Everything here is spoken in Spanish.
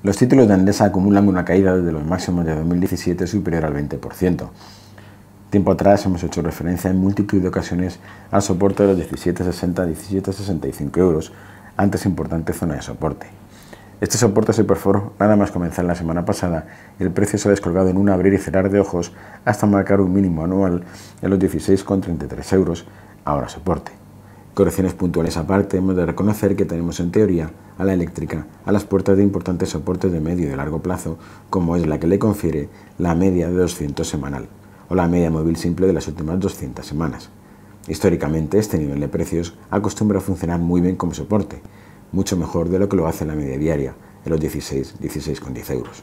Los títulos de Andesa acumulan una caída desde los máximos de 2017 superior al 20%. Tiempo atrás hemos hecho referencia en multitud de ocasiones al soporte de los 17,60-17,65 euros, antes importante zona de soporte. Este soporte se perforó nada más comenzar la semana pasada y el precio se ha descolgado en un abrir y cerrar de ojos hasta marcar un mínimo anual en los 16,33 euros, ahora soporte. Correcciones puntuales aparte, hemos de reconocer que tenemos en teoría a la eléctrica a las puertas de importantes soportes de medio y de largo plazo, como es la que le confiere la media de 200 semanal, o la media móvil simple de las últimas 200 semanas. Históricamente, este nivel de precios acostumbra a funcionar muy bien como soporte, mucho mejor de lo que lo hace la media diaria, en los 16, 16,10 euros.